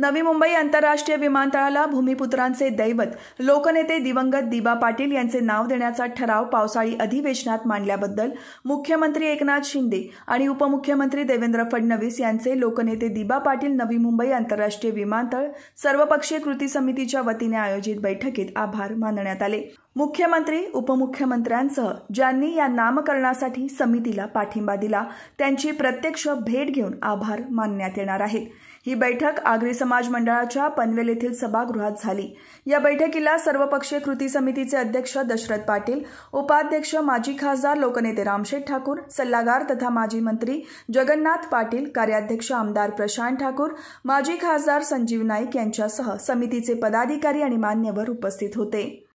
नवी मुंबई आंतरराष्ट्रीय विमानतळाला भूमिपुत्रांचे दैवत लोकनेते दिवंगत दिबा पाटील यांचे नाव देण्याचा ठराव पावसाळी अधिवेशनात मांडल्याबद्दल मुख्यमंत्री एकनाथ शिंदे आणि उपमुख्यमंत्री देवेंद्र फडणवीस यांचे लोकनेते दिबा पाटील नवी मुंबई आंतरराष्ट्रीय विमानतळ सर्वपक्षीय कृती समितीच्या वतीने आयोजित बैठकीत आभार मानण्यात आले मुख्यमंत्री उपमुख्यमंत्र्यांसह ज्यांनी या नामकरणासाठी समितीला पाठिंबा दिला त्यांची प्रत्यक्ष भेट घेऊन आभार मानण्यात येणार आहे ही बैठक आगरी समाज मंडळाच्या पनवेल येथील सभागृहात झाली या बैठकीला सर्वपक्षीय कृती समितीचे अध्यक्ष दशरथ पाटील उपाध्यक्ष माजी खासदार लोकनेते रामशेठ ठाकूर सल्लागार तथा माजी मंत्री जगन्नाथ पाटील कार्याध्यक्ष आमदार प्रशांत ठाकूर माजी खासदार संजीव नाईक यांच्यासह समितीचे पदाधिकारी आणि मान्यवर उपस्थित होते